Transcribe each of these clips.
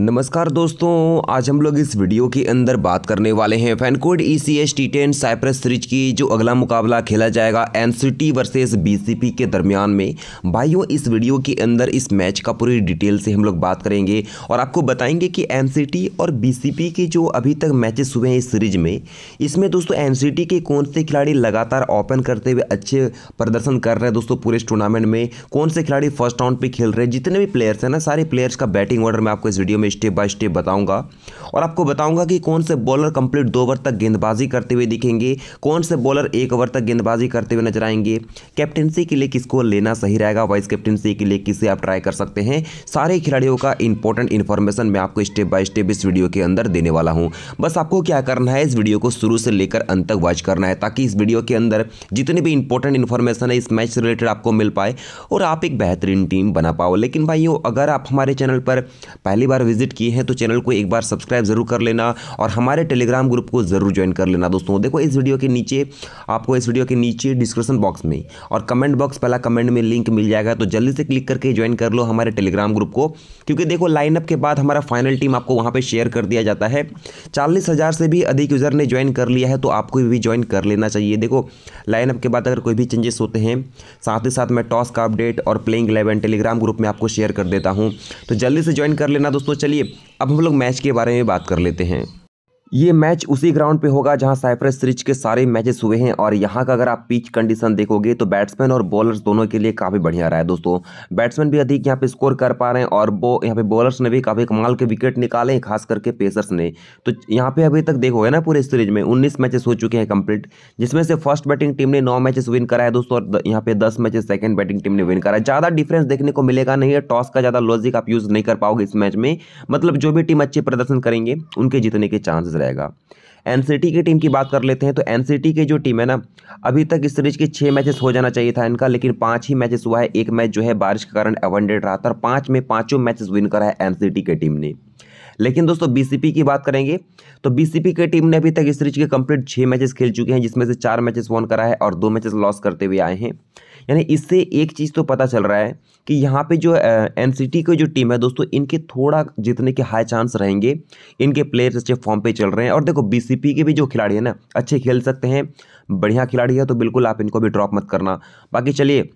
नमस्कार दोस्तों आज हम लोग इस वीडियो के अंदर बात करने वाले हैं FanCode E C S T ten Cyprus series की जो अगला मुकाबला खेला जाएगा N C T versus B C P के दरमियान में भाइयों इस वीडियो के अंदर इस मैच का पूरी डिटेल से हम लोग बात करेंगे और आपको बताएंगे कि एन सी टी और बी सी पी के जो अभी तक मैचेस हुए हैं इस सीरीज में इसमें दोस्तों एन सी टी के कौन से खिलाड़ी लगातार ओपन करते हुए अच्छे प्रदर्शन कर रहे हैं दोस्तों पूरे टूर्नामेंट में कौन से खिलाड़ी फर्स्ट राउंड पर खेल रहे हैं जितने भी प्लेयर्स हैं ना सारे प्लेयर्स का बैटिंग ऑर्डर मैं आपको इस वीडियो में मैं स्टेप बाय स्टेप बताऊंगा और आपको बताऊंगा कि कौन से बॉलर कंप्लीट दो ओवर तक गेंदबाजी करते हुए दिखेंगे कौन से बॉलर एक ओवर तक गेंदबाजी करते हुए नजर आएंगे कैप्टनसी के लिए किसको लेना सही रहेगा वाइस कैप्टनसी के लिए किसे आप ट्राई कर सकते हैं सारे खिलाड़ियों का इंपॉर्टेंट इन्फॉर्मेशन मैं आपको स्टेप बाय स्टेप इस वीडियो के अंदर देने वाला हूँ बस आपको क्या करना है इस वीडियो को शुरू से लेकर अंत तक वॉच करना है ताकि इस वीडियो के अंदर जितने भी इंपॉर्टेंट इन्फॉर्मेशन है इस मैच से रिलेटेड आपको मिल पाए और आप एक बेहतरीन टीम बना पाओ लेकिन भाइयों अगर आप हमारे चैनल पर पहली बार विजिट विजिट किए हैं तो चैनल को एक बार सब्सक्राइब जरूर कर लेना और हमारे टेलीग्राम ग्रुप को जरूर ज्वाइन कर लेना दोस्तों देखो इस वीडियो के नीचे आपको इस वीडियो के नीचे डिस्क्रिप्शन बॉक्स में और कमेंट बॉक्स पहला कमेंट में लिंक मिल जाएगा तो जल्दी से क्लिक करके ज्वाइन कर लो हमारे टेलीग्राम ग्रुप को क्योंकि देखो लाइनअप के बाद हमारा फाइनल टीम आपको वहाँ पर शेयर कर दिया जाता है चालीस हज़ार से भी अधिक यूज़र ने ज्वाइन कर लिया है तो आपको भी ज्वाइन कर लेना चाहिए देखो लाइनअप के बाद अगर कोई भी चेंजेस होते हैं साथ ही साथ मैं टॉस का अपडेट और प्लेइंग इलेवन टेलीग्राम ग्रुप में आपको शेयर कर देता हूँ तो जल्दी से ज्वाइन कर लेना दोस्तों चलिए अब हम लोग मैच के बारे में बात कर लेते हैं ये मैच उसी ग्राउंड पे होगा जहां साइप्रस सीरीज के सारे मैचेस हुए हैं और यहां का अगर आप पिच कंडीशन देखोगे तो बैट्समैन और बॉलर्स दोनों के लिए काफ़ी बढ़िया रहा है दोस्तों बैट्समैन भी अधिक यहां पे स्कोर कर पा रहे हैं और बो यहां पे बॉलर्स ने भी काफ़ी कमाल के विकेट निकाले हैं खास करके पेसर्स ने तो यहाँ पर अभी तक देखोगे ना पूरे सीरीज में उन्नीस मैचेस हो चुके हैं कंप्लीट जिसमें से फर्स्ट बैटिंग टीम ने नौ मैचेस विन कराया दोस्तों और यहाँ पे दस मैचेस सेकेंड बैटिंग टीम ने विन कराया ज़्यादा डिफरेंस देखने को मिलेगा नहीं है टॉस का ज़्यादा लॉजिक आप यूज़ नहीं कर पाओगे इस मैच में मतलब जो भी टीम अच्छे प्रदर्शन करेंगे उनके जीतने के चांसेस रहेगा एन की टीम की बात कर लेते हैं तो एन की जो टीम है ना अभी तक इस सीरीज के छः मैचेस हो जाना चाहिए था इनका लेकिन पांच ही मैचेस हुआ है एक मैच जो है बारिश के कारण अवेंडेड रहा था और पाँच में पाँचों मैचेस विन करा है एन की टीम ने लेकिन दोस्तों बीसीपी की बात करेंगे तो बीसीपी की टीम ने अभी तक इस सीरीज के कंप्लीट छः मैचेस खेल चुके हैं जिसमें से चार मैचेस वन करा है और दो मैचेस लॉस करते हुए आए हैं यानी इससे एक चीज़ तो पता चल रहा है कि यहाँ पे जो एन सी की जो टीम है दोस्तों इनके थोड़ा जीतने के हाई चांस रहेंगे इनके प्लेयर्स अच्छे फॉर्म पे चल रहे हैं और देखो बीसीपी के भी जो खिलाड़ी हैं ना अच्छे खेल सकते हैं बढ़िया खिलाड़ी है तो बिल्कुल आप इनको भी ड्रॉप मत करना बाकी चलिए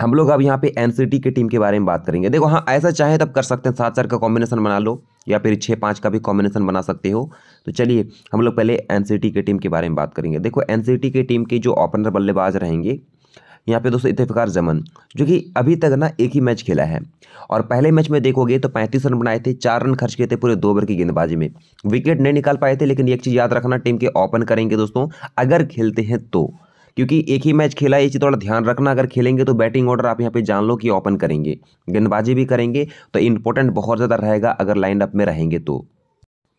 हम लोग अब यहाँ पे एन की टीम के बारे में बात करेंगे देखो हाँ ऐसा चाहे तब कर सकते हैं सात चार का कॉम्बिनेशन बना लो या फिर छः पाँच का भी कॉम्बिनेशन बना सकते हो तो चलिए हम लोग पहले एन की टीम के बारे में बात करेंगे देखो एन की टीम के जो ओपनर बल्लेबाज रहेंगे यहाँ पे दोस्तों इतफ़ार जमन जो कि अभी तक ना एक ही मैच खेला है और पहले मैच में देखोगे तो पैंतीस रन बनाए थे चार रन खर्च किए थे पूरे दो ओवर की गेंदबाजी में विकेट नहीं निकाल पाए थे लेकिन एक चीज़ याद रखना टीम के ओपन करेंगे दोस्तों अगर खेलते हैं तो क्योंकि एक ही मैच खेला है ये थोड़ा ध्यान रखना अगर खेलेंगे तो बैटिंग ऑर्डर आप यहाँ पे जान लो कि ओपन करेंगे गेंदबाजी भी करेंगे तो इंपॉर्टेंट बहुत ज़्यादा रहेगा अगर लाइनअप में रहेंगे तो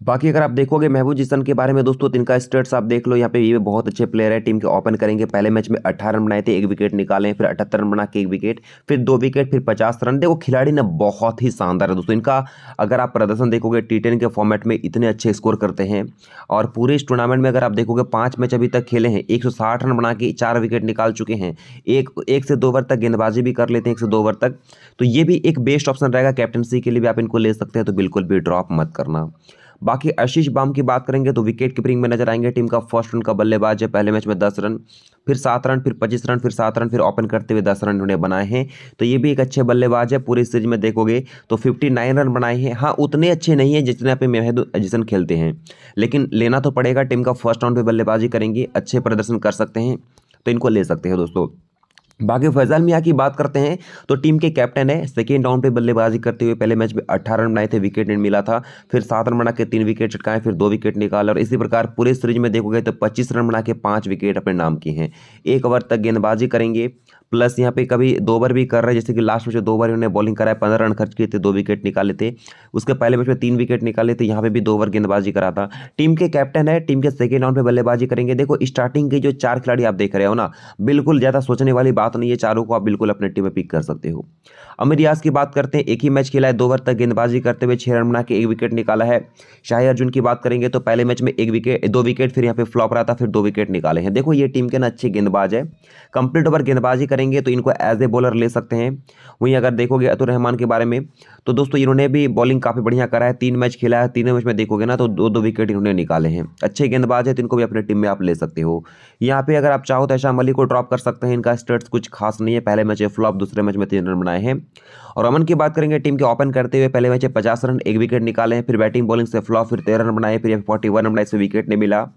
बाकी अगर आप देखोगे महबूब जिसन के बारे में दोस्तों इनका स्टेट्स आप देख लो यहाँ पे ये बहुत अच्छे प्लेयर है टीम के ओपन करेंगे पहले मैच में अठारह रन बनाए थे एक विकेट निकाले फिर अठहत्तर रन बना के एक विकेट फिर दो विकेट फिर पचास रन देखो खिलाड़ी ना बहुत ही शानदार है दोस्तों इनका अगर आप प्रदर्शन देखोगे टी के फॉर्मेट में इतने अच्छे स्कोर करते हैं और पूरे इस टूर्नामेंट में अगर आप देखोगे पाँच मैच अभी तक खेले हैं एक रन बना के चार विकेट निकाल चुके हैं एक एक से दो ओवर तक गेंदबाजी भी कर लेते हैं एक से दो ओवर तक तो ये भी एक बेस्ट ऑप्शन रहेगा कैप्टनसी के लिए भी आप इनको ले सकते हैं तो बिल्कुल भी ड्रॉप मत करना बाकी आशीष बाम की बात करेंगे तो विकेट कीपिंग में नजर आएंगे टीम का फर्स्ट रन का बल्लेबाज है पहले मैच में दस रन फिर सात रन फिर पच्चीस रन फिर सात रन फिर ओपन करते हुए दस रन उन्होंने बनाए हैं तो ये भी एक अच्छे बल्लेबाज है पूरी सीरीज में देखोगे तो फिफ्टी नाइन रन बनाए हैं हाँ उतने अच्छे नहीं है जितने पे मेहद अजीसन खेलते हैं लेकिन लेना तो पड़ेगा टीम का फर्स्ट राउंड पर बल्लेबाजी करेंगे अच्छे प्रदर्शन कर सकते हैं तो इनको ले सकते हैं दोस्तों बाकी फैजाल मियाँ की बात करते हैं तो टीम के कैप्टन है सेकेंड राउंड पे बल्लेबाजी करते हुए पहले मैच में अट्ठारह रन बनाए थे विकेट नहीं मिला था फिर सात रन बना के तीन विकेट चटकाए फिर दो विकेट निकाले और इसी प्रकार पूरे सीरीज में देखोगे तो 25 रन बना के पाँच विकेट अपने नाम किए हैं एक ओवर तक गेंदबाजी करेंगे प्लस यहाँ पे कभी दो ओवर भी कर रहे हैं जैसे कि लास्ट मैच में दो ओवर उन्होंने बॉलिंग कराया पंद्रह रन खर्च किए थे दो विकेट निकाले थे उसके पहले मैच में तीन विकेट निकाले थे यहाँ पे भी दो ओवर गेंदबाजी करा था टीम के कैप्टन है टीम के सेकेंड राउंड पर बल्लेबाजी करेंगे देखो स्टार्टिंग के जो चार खिलाड़ी आप देख रहे हो ना बिल्कुल ज़्यादा सोचने वाली बात नहीं है चारों को आप बिल्कुल अपने टीम में पिक कर सकते हो अमिर रियाज की बात करते हैं एक ही मैच खेला है दो ओवर तक गेंदबाजी करते हुए छः रन बना के एक विकेट निकाला है शाही अर्जुन की बात करेंगे तो पहले मैच में एक विकेट दो विकेट फिर यहाँ पे फ्लॉप रहा था फिर दो विकेट निकाले हैं देखो ये टीम के ना अच्छे गेंदबाज है कंप्लीट ओवर गेंदबाजी करेंगे तो इनको एज ए बॉलर ले सकते हैं वहीं अगर देखोगे अतुल रहमान के बारे में तो दोस्तों इन्होंने भी बॉलिंग काफ़ी बढ़िया करा है तीन मैच खेला है तीनों मैच में देखोगे ना तो दो दो विकेट इन्होंने निकाले हैं अच्छे गेंदबाज है तो इनको भी अपने टीम में आप ले सकते हो यहाँ पे अगर आप चाहो तो ऐशा मलिक को ड्रॉप कर सकते हैं इनका स्टेट्स कुछ खास नहीं है पहले मैच में फ्लॉप दूसरे मैच में तीन रन बनाए हैं और अमन की बात करेंगे टीम के ओपन करते हुए पहले मैच में पचास रन एक विकेट निकाले हैं फिर बैटिंग बॉलिंग से फ्लॉप फिर तेरह रन बनाए फिर फोर्टी रन बनाए इसमें विकेट नहीं मिला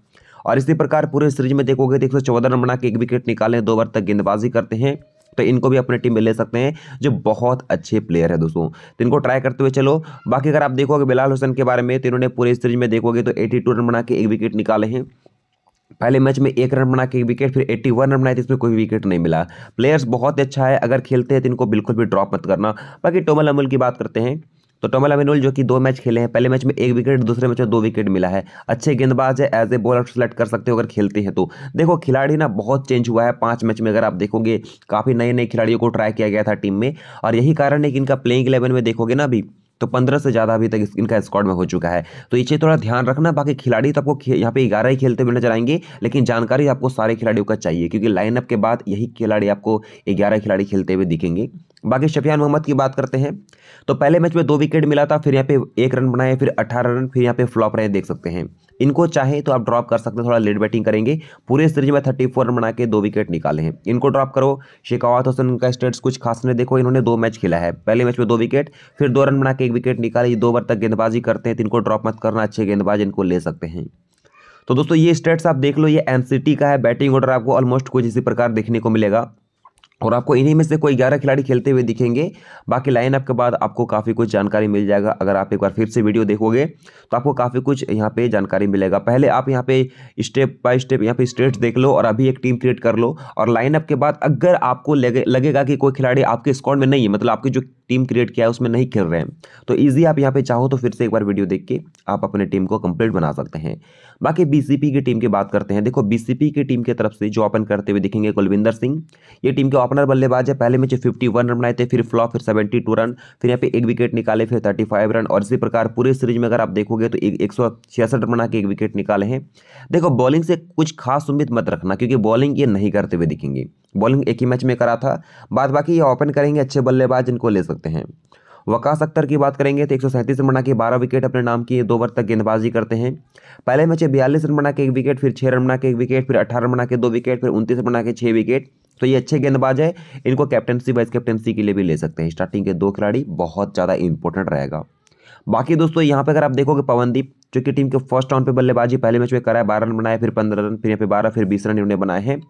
और इसी प्रकार पूरे सीरीज में देखोगे तो एक रन बना के एक विकेट निकाले दो बार तक गेंदबाजी करते हैं तो इनको भी अपने टीम में ले सकते हैं जो बहुत अच्छे प्लेयर है दोस्तों तो इनको ट्राई करते हुए चलो बाकी अगर आप देखोगे बिलाल हुसैन के बारे में तो इन्होंने पूरे सीरीज में देखोगे तो टू रन बना के एक विकेट निकाले हैं पहले मैच में एक रन बना के एक विकेट फिर 81 रन बनाए थे इसमें कोई विकेट नहीं मिला प्लेयर्स बहुत अच्छा है अगर खेलते हैं तो इनको बिल्कुल भी ड्रॉप मत करना बाकी टोमल अमूल की बात करते हैं तो टोमल अमिनुल जो कि दो मैच खेले हैं पहले मैच में एक विकेट दूसरे मैच में दो विकेट मिला है अच्छे गेंदबाज है एज ए बॉलर सेलेक्ट कर सकते हो अगर खेलते हैं तो देखो खिलाड़ी ना बहुत चेंज हुआ है पाँच मैच में अगर आप देखोगे काफ़ी नए नए खिलाड़ियों को ट्राई किया गया था टीम में और यही कारण है कि इनका प्लेइंग इलेवन में देखोगे ना अभी तो पंद्रह से ज़्यादा अभी तक इनका स्क्वाड में हो चुका है तो ये थोड़ा ध्यान रखना बाकी खिलाड़ी तो आपको यहाँ पे ग्यारह ही खेलते हुए नजर आएंगे लेकिन जानकारी आपको सारे खिलाड़ियों का चाहिए क्योंकि लाइनअप के बाद यही खिलाड़ी आपको ग्यारह खिलाड़ी खेलते हुए दिखेंगे बाकी शफियान मोहम्मद की बात करते हैं तो पहले मैच में दो विकेट मिला था फिर यहाँ पे एक रन बनाए फिर अट्ठारह रन फिर यहाँ पे फ्लॉप रहे देख सकते हैं इनको चाहे तो आप ड्रॉप कर सकते हैं थोड़ा लेट बैटिंग करेंगे पूरे सीरीज में थर्टी फोर रन बना के दो विकेट निकाले हैं इनको ड्रॉप करो शेखावत हसन का स्टेट्स कुछ खास नहीं देखो इन्होंने दो मैच खेला है पहले मैच में दो विकेट फिर दो रन बना के एक विकेट निकाले दो बार तक गेंदबाजी करते हैं तो इनको ड्रॉप मत करना अच्छे गेंदबाज इनको ले सकते हैं तो दोस्तों ये स्टेट्स आप देख लो ये एम का है बैटिंग ऑर्डर आपको ऑलमोस्ट कुछ इसी प्रकार देखने को मिलेगा और आपको इन्हीं में से कोई ग्यारह खिलाड़ी खेलते हुए दिखेंगे बाकी लाइन अप के बाद आपको काफ़ी कुछ जानकारी मिल जाएगा अगर आप एक बार फिर से वीडियो देखोगे तो आपको काफ़ी कुछ यहाँ पे जानकारी मिलेगा पहले आप यहाँ पे स्टेप बाय स्टेप यहाँ पे स्टेट्स देख लो और अभी एक टीम क्रिएट कर लो और लाइनअप के बाद अगर आपको लगे लगेगा कि कोई खिलाड़ी आपके स्कॉड में नहीं है मतलब आपकी जो टीम क्रिएट किया है उसमें नहीं खेल रहे हैं तो ईजी आप यहाँ पे चाहो तो फिर से एक बार वीडियो देख के आप अपने टीम को कंप्लीट बना सकते हैं बाकी बीसीपी की टीम की बात करते हैं देखो बीसीपी की टीम की तरफ से जो ओपन करते हुए दिखेंगे कुलविंदर सिंह ये टीम के ओपनर बल्लेबाज है पहले मैच फिफ्टी वन रन बनाए थे फिर फ्लॉप फिर सेवेंटी टू रन फिर यहाँ पे एक विकेट निकाले फिर थर्टी फाइव रन और इसी प्रकार पूरे सीरीज में अगर आप देखोगे तो एक सौ छियासठ रन बना के एक विकेट निकाले हैं देखो बॉलिंग से कुछ खास उम्मीद मत रखना क्योंकि बॉलिंग ये नहीं करते हुए दिखेंगे बॉलिंग एक ही मैच में करा था बाद बाकी ये ओपन करेंगे अच्छे बल्लेबाज इनको ले सकते सकते हैं वकास अख्तर की बात करेंगे तो एक रन बना के बारह विकेट अपने नाम किए दो बार तक गेंदबाजी करते हैं पहले मैच बयालीस रन बना के एक विकेट फिर छः रन बना के एक विकेट फिर अठारह रन बना के दो विकेट फिर उनतीस रन बना के छः विकेट तो ये अच्छे गेंदबाज है इनको कैप्टनसी वाइस कैप्टनसी के लिए भी ले सकते हैं स्टार्टिंग के दो खिलाड़ी बहुत ज़्यादा इंपॉर्टेंट रहेगा बाकी दोस्तों यहाँ पर अगर आप देखोगे पवनदीप जो कि टीम के फर्स्ट राउंड पे बल्लेबाजी पहले मैच में कराए बारह रन बनाए फिर पंद्रह रन फिर यहाँ पे बारह फिर बीस रन इन्होंने बनाए हैं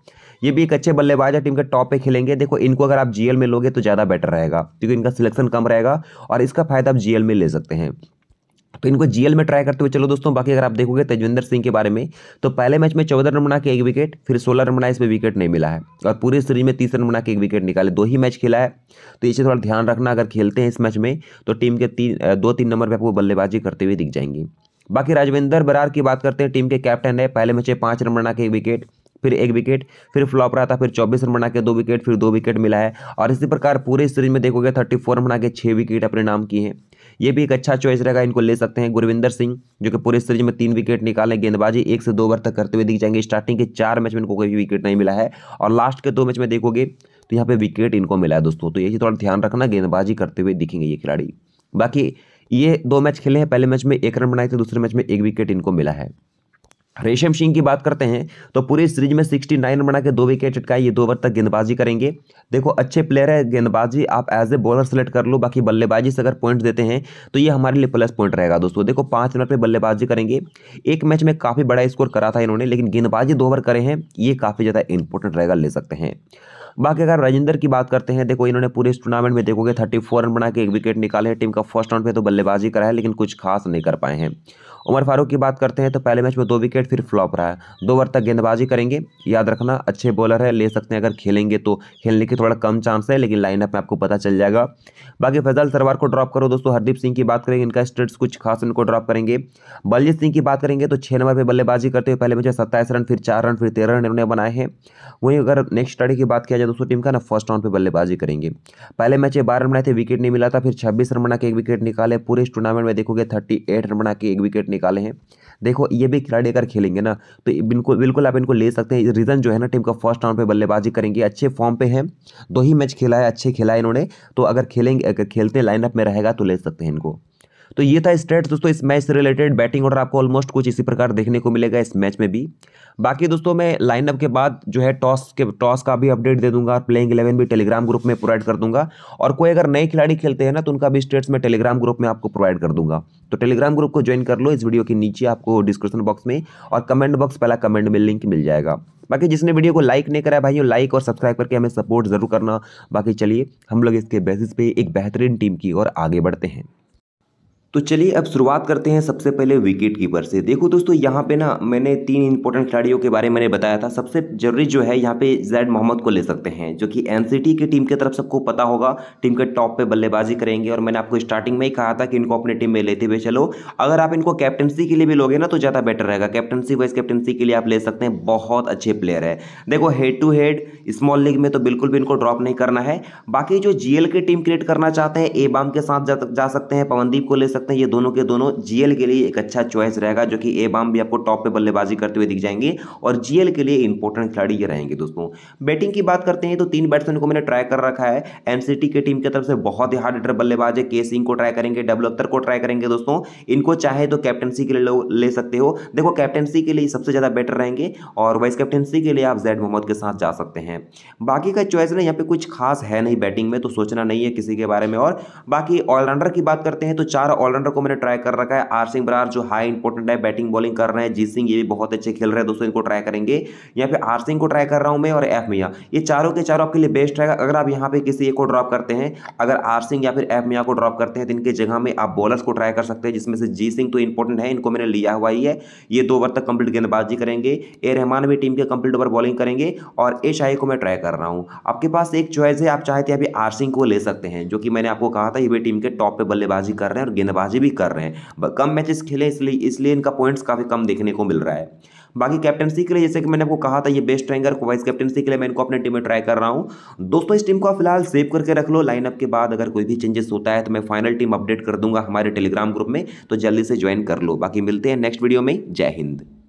ये भी एक अच्छे बल्लेबाज है टीम के टॉप पे खेलेंगे देखो इनको अगर आप जीएल में लोगे तो ज़्यादा बेटर रहेगा क्योंकि इनका सिलेक्शन कम रहेगा और इसका फायदा आप जीएल में ले सकते हैं तो इनको जीएल में ट्राई करते हुए चलो दोस्तों बाकी अगर आप देखोगे तेजविंदर सिंह के बारे में तो पहले मैच में चौदह रन बना के एक विकेट फिर सोलह रन बना इसमें विकेट नहीं मिला है और पूरी सीरीज में तीस रन बना के एक विकेट निकाले दो ही मैच खेला है तो इसे थोड़ा ध्यान रखना अगर खेलते हैं इस मैच में तो टीम के तीन दो तीन नंबर पर आपको बल्लेबाजी करते हुए दिख जाएंगी बाकी राजविंदर बरार की बात करते हैं टीम के कैप्टन है पहले मैच में पाँच रन बना के एक विकेट फिर एक विकेट फिर फ्लॉप रहा था फिर चौबीस रन बना के दो विकेट फिर दो विकेट मिला है और इसी प्रकार पूरे सीरीज में देखोगे थर्टी फोर रन बना के छः विकेट अपने नाम किए हैं ये भी एक अच्छा चॉइस रहेगा इनको ले सकते हैं गुरविंदर सिंह जो कि पूरे सीरीज में तीन विकेट निकाले गेंदबाजी एक से दो ओवर तक करते हुए दिख जाएंगे स्टार्टिंग के चार मैच में इनको कोई विकेट नहीं मिला है और लास्ट के दो मैच में देखोगे तो यहाँ पे विकेट इनको मिला है दोस्तों तो यही थोड़ा ध्यान रखना गेंदबाजी करते हुए दिखेंगे ये खिलाड़ी बाकी ये दो मैच खेले हैं पहले मैच में एक रन बनाए थे दूसरे मैच में एक विकेट इनको मिला है रेशम सिंह की बात करते हैं तो पूरी सीरीज में 69 बना के दो विकेट चटकाए ये दो ओवर तक गेंदबाजी करेंगे देखो अच्छे प्लेयर है गेंदबाजी आप एज ए बॉलर सेलेक्ट कर लो बाकी बल्लेबाजी से अगर पॉइंट देते हैं तो ये हमारे लिए प्लस पॉइंट रहेगा दोस्तों देखो पाँच मिनट पर बल्लेबाजी करेंगे एक मैच में काफ़ी बड़ा स्कोर करा था इन्होंने लेकिन गेंदबाजी दो ओवर करे हैं ये काफ़ी ज़्यादा इंपॉर्टेंट रहेगा ले सकते हैं बाकी अगर राजेंद्र की बात करते हैं देखो इन्होंने पूरे इस टूर्नामेंट में देखोगे थर्टी फोर रन बना के एक विकेट निकाले हैं टीम का फर्स्ट राउंड पे तो बल्लेबाजी करा है लेकिन कुछ खास नहीं कर पाए हैं उमर फारूक की बात करते हैं तो पहले मैच में दो विकेट विकेट फिर फ्लॉप रहा है दो ओवर तक गेंदबाजी करेंगे याद रखना अच्छे बॉलर है ले सकते हैं अगर खेलेंगे तो खेलने के थोड़ा कम चांस है लेकिन लाइनअप में आपको पता चल जाएगा बाकी फैजल सरवार को ड्रॉप करो दोस्तों हरदीप सिंह की बात करेंगे इनका स्टेट्स कुछ खास इनको ड्रॉप करेंगे बलजीत सिंह की बात करेंगे तो छः नंबर पर बल्लेबाजी करते हुए पहले मुझे सत्ताईस रन फिर चार रन फिर तेरह रन इन्होंने बनाए हैं वहीं अगर नेक्स्ट स्टडी की बात किया जाए दोस्तों टीम का ना फर्स्ट राउंड पर बल्लेबाजी करेंगे पहले मैच में बारह रन बनाए थे विकेट नहीं मिला था फिर छब्बीस रन बना के एक विकेट निकाले पूरे इस टूर्नामेंट में देखोगे थर्टी रन बना के एक विकेट निकाले हैं देखो ये भी खिलाड़ी अगर खेलेंगे ना तो बिल्कुल बिल्कुल आप इनको ले सकते हैं रीजन जो है ना टीम का फर्स्ट राउंड पे बल्लेबाजी करेंगे अच्छे फॉर्म पे हैं दो ही मैच खेला है अच्छे खेला है इन्होंने तो अगर खेलेंगे अगर खेलते लाइनअप में रहेगा तो ले सकते हैं इनको तो ये था स्टेट्स दोस्तों इस मैच से रिलेटेड बैटिंग ऑर्डर आपको ऑलमोस्ट कुछ इसी प्रकार देखने को मिलेगा इस मैच में भी बाकी दोस्तों मैं लाइनअप के बाद जो है टॉस के टॉस का भी अपडेट दे दूंगा और प्लेइंग इलेवन भी टेलीग्राम ग्रुप में प्रोवाइड कर दूंगा और कोई अगर नए खिलाड़ी खेलते हैं ना तो उनका भी स्टेट्स में टेलीग्राम ग्रुप में आपको प्रोवाइड कर दूंगा तो टेलीग्राम ग्रुप को ज्वाइन कर लो इस वीडियो के नीचे आपको डिस्क्रिप्शन बॉक्स में और कमेंट बॉक्स पहला कमेंट में लिंक मिल जाएगा बाकी जिसने वीडियो को लाइक नहीं करा भाइयों लाइक और सब्सक्राइब करके हमें सपोर्ट जरूर करना बाकी चलिए हम लोग इसके बेसिस पे एक बेहतरीन टीम की ओर आगे बढ़ते हैं तो चलिए अब शुरुआत करते हैं सबसे पहले विकेट कीपर से देखो दोस्तों यहाँ पे ना मैंने तीन इंपॉर्टेंट खिलाड़ियों के बारे में मैंने बताया था सबसे जरूरी जो है यहाँ पे जैद मोहम्मद को ले सकते हैं जो कि एनसीटी की टीम की तरफ सबको पता होगा टीम के टॉप पे बल्लेबाजी करेंगे और मैंने आपको स्टार्टिंग में ही कहा था कि इनको अपनी टीम में लेते हुए चलो अगर आप इनको कैप्टनसी के लिए भी लोगे ना तो ज़्यादा बेटर रहेगा कैप्टनसी वाइस कैप्टनसी के लिए आप ले सकते हैं बहुत अच्छे प्लेयर है देखो head to head small league में तो बिल्कुल भी इनको ड्रॉप नहीं करना है बाकी जो जी की टीम क्रिएट करना चाहते हैं ए बाम के साथ जा सकते हैं पवनदीप को ले सकते सकते हैं ये दोनों के दोनों जीएल के लिए एक अच्छा चॉइस रहेगा जो कि ए बाम भी आपको टॉप पे बल्लेबाजी करते हुए दिख जाएंगे और जीएल के लिए इंपॉर्टेंट खिलाड़ी ये रहेंगे दोस्तों बैटिंग की बात करते हैं तो तीन बैट्समैन को मैंने ट्राई कर रखा है एनसीटी के टीम की तरफ से बहुत ही हार्ड हिटर बल्लेबाज है के सिंह को ट्राई करेंगे डब्लू अख्तर को ट्राई करेंगे दोस्तों इनको चाहे तो कैप्टनसी के लिए ले सकते हो देखो कैप्टनसी के लिए सबसे ज़्यादा बेटर रहेंगे और वाइस कैप्टनसी के लिए आप जैद मोहम्मद के साथ जा सकते हैं बाकी का चॉइस ना यहाँ पे कुछ खास है नहीं बैटिंग में तो सोचना नहीं है किसी के बारे में और बाकी ऑलराउंडर की बात करते हैं तो चार ऑल ऑलराउंडर को मैंने ट्राई कर रखा है आर सिंह बरार जो हाई इंपॉर्टेंट है बैटिंग बॉलिंग कर रहे हैं जीत सिंह ये भी बहुत अच्छे खेल रहे हैं दोस्तों इनको ट्राई करेंगे यहाँ पे आर सिंह को ट्राई कर रहा हूँ मैं और एफ मिया ये चारों के चारों आपके लिए बेस्ट रहेगा अगर आप यहाँ पे किसी एक को ड्रॉप करते हैं अगर आर सिंह या फिर एफ मिया को ड्रॉप करते हैं तो इनके जगह में आप बॉलर्स को ट्राई कर सकते हैं जिसमें से जी सिंह तो इंपॉर्टेंट है इनको मैंने लिया हुआ ही है ये दो ओवर तक कंप्लीट गेंदबाजी करेंगे ए रहमान भी टीम के कंप्लीट ओवर बॉलिंग करेंगे और ए शाही को मैं ट्राई कर रहा हूँ आपके पास एक चॉइस है आप चाहे तो अभी आर सिंह को ले सकते हैं जो कि मैंने आपको कहा था ये भी टीम के टॉप पे बल्लेबाजी कर रहे हैं और गेंदबाज बल्लेबाजी भी कर रहे हैं कम मैचेस खेले इसलिए इसलिए इनका पॉइंट्स काफ़ी कम देखने को मिल रहा है बाकी कैप्टनसी के लिए जैसे कि मैंने आपको कहा था ये बेस्ट रैंकर वाइस कैप्टनसी के लिए मैं इनको अपने टीम में ट्राई कर रहा हूँ दोस्तों इस टीम को फिलहाल सेव करके रख लो लाइनअप के बाद अगर कोई भी चेंजेस होता है तो मैं फाइनल टीम अपडेट कर दूंगा हमारे टेलीग्राम ग्रुप में तो जल्दी से ज्वाइन कर लो बाकी मिलते हैं नेक्स्ट वीडियो में जय हिंद